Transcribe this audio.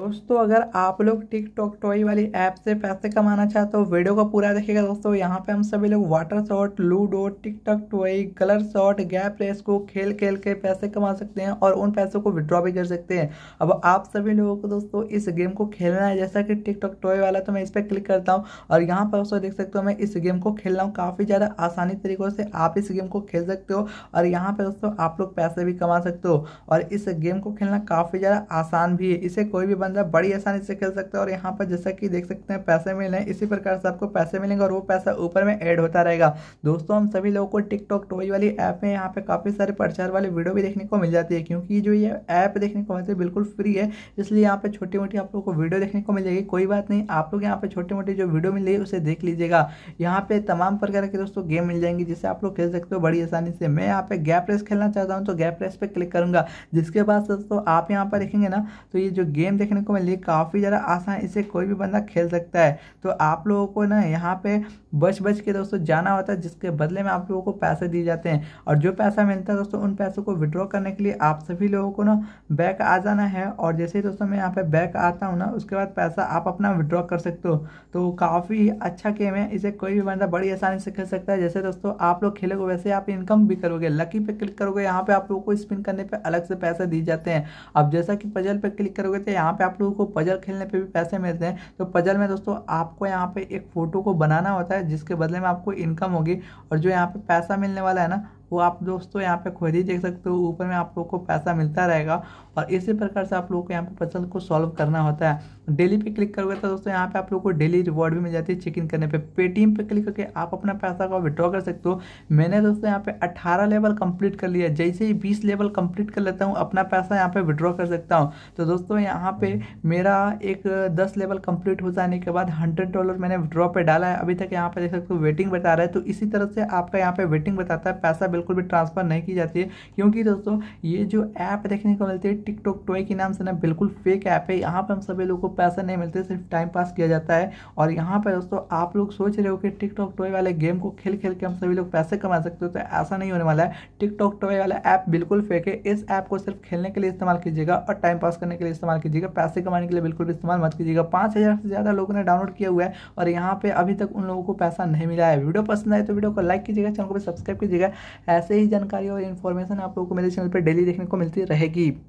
दोस्तों अगर आप लोग टिक टॉक टॉय वाली ऐप से पैसे कमाना चाहते हो वीडियो को पूरा देखिएगा दोस्तों यहाँ पे हम सभी लोग water shot ludo TikTok toy colour shot gap race को खेल खेल के पैसे कमा सकते हैं और उन पैसों को विड्रॉ भी कर सकते हैं अब आप सभी लोगों को दोस्तों इस गेम को खेलना है जैसा कि टिक टॉक टॉय वाला तो मैं इस पर क्लिक करता हूँ और यहाँ पर दोस्तों देख सकते हो मैं इस गेम को खेल रहा हूँ काफ़ी ज़्यादा आसानी तरीक़ों से आप इस गेम को खेल सकते हो और यहाँ पर दोस्तों आप लोग पैसे भी कमा सकते हो और इस गेम को खेलना काफ़ी ज़्यादा आसान भी है इसे कोई भी बंदा बड़ी आसानी से खेल सकते हैं और यहाँ पर जैसा कि देख सकते हैं पैसे मिल रहे इसी प्रकार से आपको पैसे मिलेंगे और वो पैसा ऊपर में ऐड होता रहेगा दोस्तों हम सभी लोगों को टिकटॉक टॉय वाली ऐप में यहाँ पे काफ़ी सारे प्रचार वाले वीडियो भी देखने को मिल जाती है क्योंकि जो ये ऐप देखने को मिलती है बिल्कुल फ्री है इसलिए यहाँ पे छोटी मोटी आप लोग को वीडियो देखने को मिल जाएगी कोई बात नहीं आप लोग यहाँ पे छोटी मोटी जो वीडियो मिल रही उसे देख लीजिएगा यहाँ पे तमाम प्रकार के दोस्तों गेम मिल जाएंगे जिसे आप लोग खेल सकते हो बड़ी आसानी से मैं यहाँ पे गैप रेस खेलना चाहता हूँ तो गैप रेस पर क्लिक करूँगा जिसके बाद दोस्तों आप यहाँ पर देखेंगे ना तो ये जो गेम देख देखने को मिली काफ़ी ज़्यादा आसान इसे कोई भी बंदा खेल सकता है तो आप लोगों को ना यहाँ पे बच बच के दोस्तों जाना होता है जिसके बदले में आप लोगों को पैसे दिए जाते हैं और जो पैसा मिलता है दोस्तों उन पैसों को विड्रॉ करने के लिए आप सभी लोगों को ना बैक आ जाना है और जैसे ही दोस्तों मैं यहाँ पर बैक आता हूँ ना उसके बाद पैसा आप अपना विड्रॉ कर सकते हो तो काफ़ी अच्छा गेम है इसे कोई भी बंदा बड़ी आसानी से खेल सकता है जैसे दोस्तों आप लोग खेलोगे वैसे आप इनकम भी करोगे लकी पे क्लिक करोगे यहाँ पे आप लोगों को स्पिन करने पर अलग से पैसा दिए जाते हैं अब जैसा कि पजल पे क्लिक करोगे तो यहाँ पे आप लोगों को पजल खेलने पे भी पैसे मिलते हैं तो पजल में दोस्तों आपको यहाँ पे एक फ़ोटो को बनाना होता है जिसके बदले में आपको इनकम होगी और जो यहाँ पे पैसा मिलने वाला है ना वो आप दोस्तों यहाँ पे खुद ही देख सकते हो ऊपर में आप लोग को पैसा मिलता रहेगा और इसी प्रकार से आप लोग को यहाँ पे पसंद को सॉल्व करना होता है डेली पे क्लिक करोगे तो दोस्तों यहाँ पे आप लोग को डेली रिवॉर्ड भी मिल जाती है इन करने पे पेटीएम पे क्लिक करके आप अपना पैसा का विड्रॉ कर सकते हो मैंने दोस्तों यहाँ पे अट्ठारह लेवल कंप्लीट कर लिया जैसे ही बीस लेवल कंप्लीट कर लेता हूँ अपना पैसा यहाँ पे विड्रॉ कर सकता हूँ तो दोस्तों यहाँ पे मेरा एक दस लेवल कंप्लीट हो जाने के बाद हंड्रेड डॉलर मैंने विड्रॉ पे डाला है अभी तक यहाँ पे देख सकते हो वेटिंग बता रहा है तो इसी तरह से आपका यहाँ पे वेटिंग बताता है पैसा बिल्कुल भी ट्रांसफ़र नहीं की जाती है क्योंकि दोस्तों ये जो ऐप देखने को मिलती है टिकटॉक टॉय के नाम से ना बिल्कुल फेक ऐप है यहाँ पर हम सभी लोगों को पैसा नहीं मिलते सिर्फ टाइम पास किया जाता है और यहाँ पर दोस्तों आप लोग सोच रहे हो कि टिकटॉक टॉय वाले गेम को खेल खेल के हम सभी लोग पैसे कमा सकते हो तो ऐसा नहीं होने वाला है टिकटॉक टॉय वाला ऐप बिल्कुल फेक है इस ऐप को सिर्फ खेलने के लिए इस्तेमाल कीजिएगा और टाइम पास करने के लिए इस्तेमाल कीजिएगा पैसे कमाने के लिए बिल्कुल भी इस्तेमाल मत कीजिएगा पाँच हज़ार से ज़्यादा लोगों ने डाउनलोड किया हुआ है और यहाँ पर अभी तक उन लोगों को पैसा नहीं मिला है वीडियो पसंद आए तो वीडियो को लाइक कीजिएगा चैनल को भी सब्सक्राइब कीजिएगा ऐसे ही जानकारी और इन्फॉर्मेशन आप लोगों को मेरे चैनल पर डेली देखने को मिलती रहेगी